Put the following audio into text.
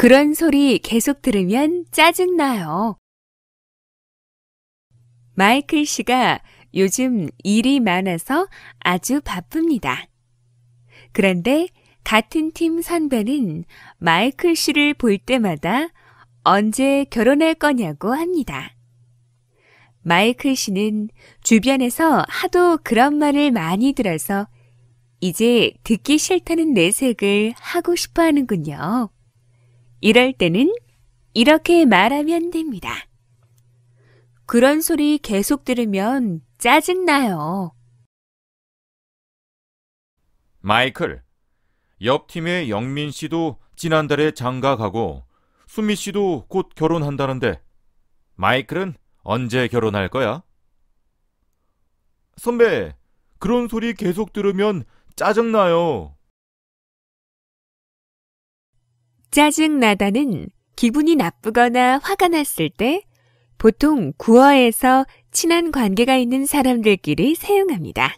그런 소리 계속 들으면 짜증나요. 마이클 씨가 요즘 일이 많아서 아주 바쁩니다. 그런데 같은 팀 선배는 마이클 씨를 볼 때마다 언제 결혼할 거냐고 합니다. 마이클 씨는 주변에서 하도 그런 말을 많이 들어서 이제 듣기 싫다는 내색을 하고 싶어 하는군요. 이럴 때는 이렇게 말하면 됩니다. 그런 소리 계속 들으면 짜증나요. 마이클, 옆 팀의 영민 씨도 지난달에 장가 가고 수미 씨도 곧 결혼한다는데 마이클은 언제 결혼할 거야? 선배, 그런 소리 계속 들으면 짜증나요. 짜증나다는 기분이 나쁘거나 화가 났을 때 보통 구어에서 친한 관계가 있는 사람들끼리 사용합니다.